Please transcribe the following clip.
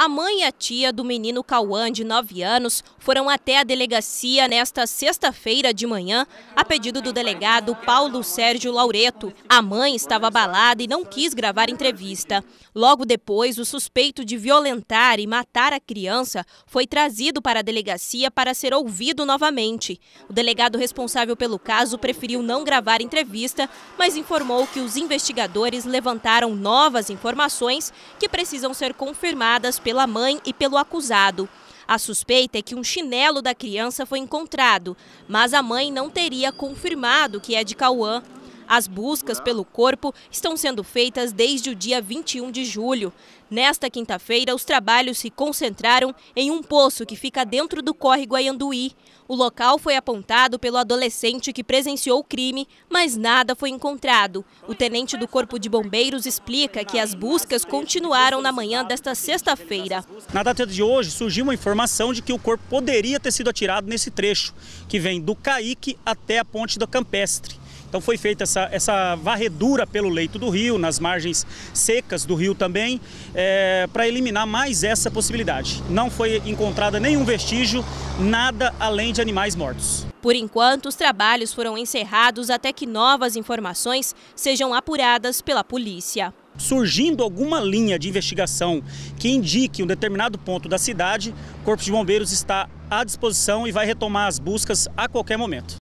A mãe e a tia do menino Cauã, de 9 anos, foram até a delegacia nesta sexta-feira de manhã, a pedido do delegado Paulo Sérgio Laureto. A mãe estava abalada e não quis gravar entrevista. Logo depois, o suspeito de violentar e matar a criança foi trazido para a delegacia para ser ouvido novamente. O delegado responsável pelo caso preferiu não gravar entrevista, mas informou que os investigadores levantaram novas informações que precisam ser confirmadas pela mãe e pelo acusado. A suspeita é que um chinelo da criança foi encontrado, mas a mãe não teria confirmado que é de Cauã. As buscas pelo corpo estão sendo feitas desde o dia 21 de julho. Nesta quinta-feira, os trabalhos se concentraram em um poço que fica dentro do Corre Ayanduí. O local foi apontado pelo adolescente que presenciou o crime, mas nada foi encontrado. O tenente do Corpo de Bombeiros explica que as buscas continuaram na manhã desta sexta-feira. Na data de hoje, surgiu uma informação de que o corpo poderia ter sido atirado nesse trecho, que vem do Caique até a ponte da Campestre. Então foi feita essa, essa varredura pelo leito do rio, nas margens secas do rio também, é, para eliminar mais essa possibilidade. Não foi encontrada nenhum vestígio, nada além de animais mortos. Por enquanto, os trabalhos foram encerrados até que novas informações sejam apuradas pela polícia surgindo alguma linha de investigação que indique um determinado ponto da cidade, o Corpo de Bombeiros está à disposição e vai retomar as buscas a qualquer momento.